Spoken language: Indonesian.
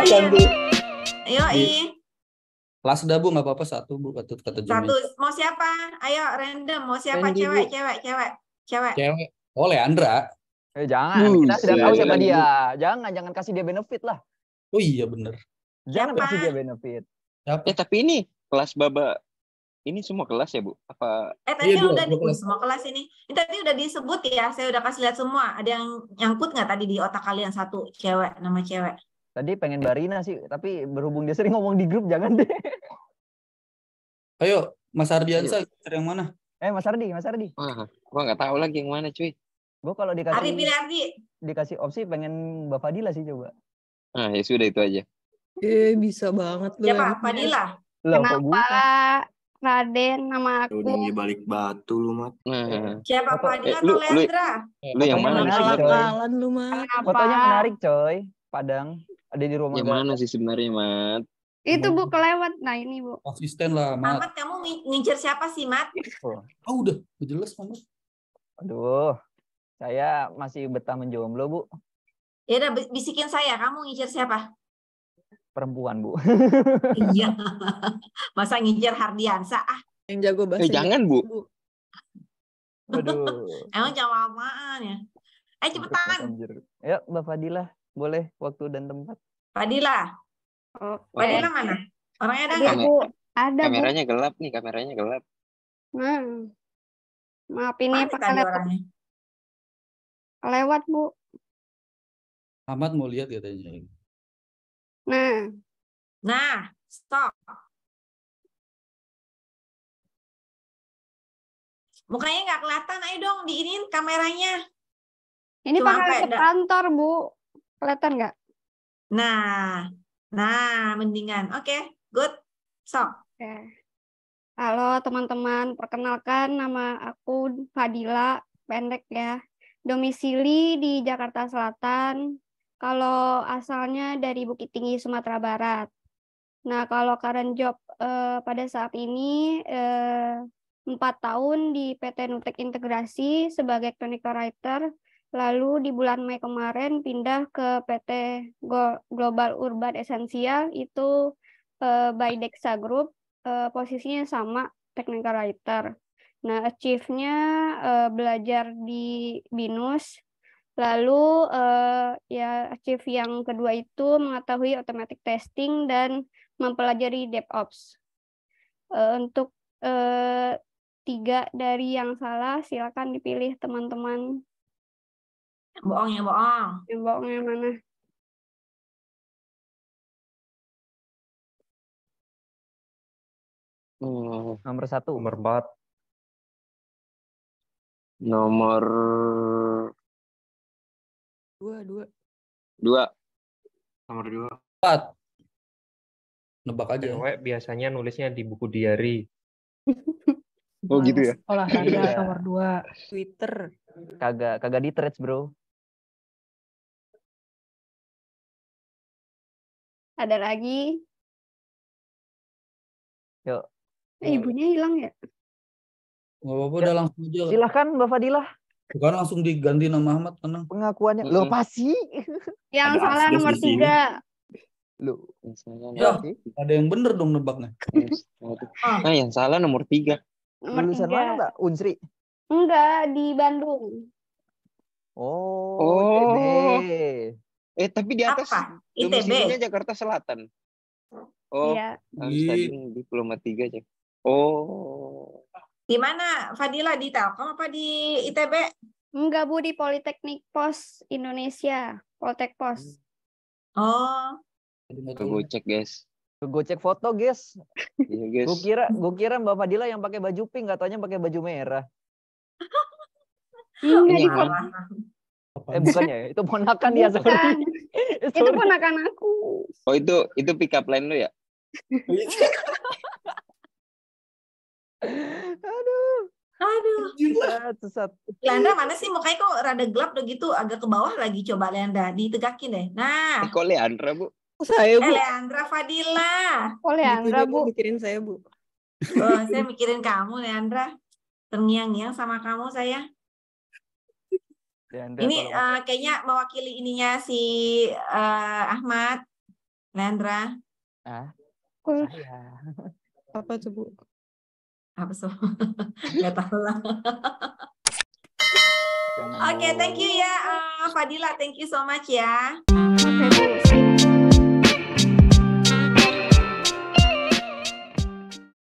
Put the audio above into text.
kekuatan tuh. i. Last dah bu, nggak apa-apa satu bu kata satu, Satu, mau siapa? Ayo random, mau siapa? Randy, cewek, cewek, cewek, cewek. Cewek. Oh Leandra. Eh jangan, hmm, kita tidak tahu siapa dia. Jangan, jangan kasih dia benefit lah. Oh iya bener. Jangan siapa? kasih dia benefit. Siapa? Eh, tapi ini kelas baba ini semua kelas ya bu apa eh tadi iya, kan udah dua, di, semua kelas ini ini tadi udah disebut ya saya udah kasih lihat semua ada yang nyangkut nggak tadi di otak kalian satu cewek nama cewek Tadi pengen Barina sih, tapi berhubung dia sering ngomong di grup, jangan deh. Ayo, Mas Ardiansa, yang mana? Eh, Mas Ardi, Mas Ardi. Ah, gua nggak tahu lagi yang mana, cuy. Gua kalau dikasih Ardi pilih Ardi. Dikasih opsi pengen Mbak Fadila sih coba. Ah, ya sudah itu aja. Eh, bisa banget lu. Ya, Pak Fadila. Loh, Kenapa? Raden nama aku. Lu di balik batu lu, Mat. Nah. Siapa Fadila eh, atau Lendra? Lu, yang mana? Kalah lu, Mat. Fotonya menarik, coy. Padang ada di rumah. Ya mana sih sebenarnya, Mat? Itu Bu kelewat. Nah, ini Bu. Konsisten lah, Mat. Mamat, kamu ngincer siapa sih, Mat? Oh, ah, udah, udah jelas, Mamat. Aduh. Saya masih betah menjomblo, Bu. Ya udah bisikin saya, kamu ngincer siapa? Perempuan, Bu. iya. Masa ngincer Hardiansa ah? Yang jago bahasa. Eh, jangan, Bu. Aduh. Emang jawab apaan ya? Ayo eh, cepetan. Ya, Mbak Fadilah, boleh waktu dan tempat. Padilla. Oh, Padilla mana? Orangnya ada nggak? ada. Kameranya bu. gelap nih, kameranya gelap. Hmm. Maaf ini Pak pakai lewat. Lewat, Bu. Ahmad mau lihat katanya. Nah. Nah, stop. Mukanya nggak kelihatan, ayo dong diinin kameranya. Ini Cuma pakai kantor, Bu. Kelihatan nggak? Nah, nah mendingan. Oke, okay, good. Sok. Okay. Halo teman-teman, perkenalkan nama aku Fadila, pendek ya. Domisili di Jakarta Selatan, kalau asalnya dari Bukit Tinggi, Sumatera Barat. Nah, kalau current job eh, pada saat ini eh, 4 tahun di PT Nutek Integrasi sebagai clinical writer Lalu di bulan Mei kemarin pindah ke PT Global Urban Esensial itu uh, by Dexa Group uh, posisinya sama technical writer. Nah, achieve-nya uh, belajar di BINUS. Lalu uh, ya achieve yang kedua itu mengetahui automatic testing dan mempelajari DevOps. Uh, untuk uh, tiga dari yang salah silakan dipilih teman-teman bohong ya bohong yang bohong yang mana hmm. nomor satu nomor empat nomor dua dua dua nomor dua empat nebak aja cewek biasanya nulisnya di buku diary Oh gitu ya. Olahraga iya. nomor dua. Twitter. Kagak kagak di threads, Bro. Ada lagi? Yuk. Eh, ibunya hilang ya? Gak apa-apa, ya. udah langsung aja. Silahkan Mbak Fadilah. Bukan langsung diganti nama Ahmad, tenang. Pengakuannya, hmm. lo pasti. Yang ada salah nomor tiga. Lo, ya, ada yang bener dong nebaknya. nah, yang salah nomor tiga. Nomor Lulusan tiga. mana Mbak? Unsri? Enggak, di Bandung. Oh, oh. Eh tapi di atas Apa? domisilinya Jakarta Selatan. Oh, iya. di Diploma 3 aja. Oh. Di mana Fadila di Telkom apa di ITB? Enggak Bu di Politeknik Pos Indonesia, Poltek Pos. Oh. Ke cek guys. Ke cek foto guys. Iya guys. Gue kira gue kira Mbak Fadila yang pakai baju pink, katanya pakai baju merah. Enggak di foto. Iya. Eh bukannya ya, itu ponakan dia sorry. sorry. Itu ponakan aku. Oh itu itu pick up line lu ya? Aduh. Aduh. Sesat, Leandra mana sih mukanya kok rada gelap udah gitu agak ke bawah lagi coba Leandra ditegakin deh. Nah. Eh, kok Leandra bu? Saya eh, bu. Eh, Leandra Fadila. Kok Leandra gitu bu? Mikirin saya bu. Oh, saya mikirin kamu Leandra. Terngiang-ngiang sama kamu saya. Deandra, ini uh, kayaknya mewakili ininya si uh, Ahmad Nandra. Ah, saya. Apa coba? Apa tuh? Gak tahu lah. Oke, okay, thank you ya uh, Fadila, thank you so much ya. Okay,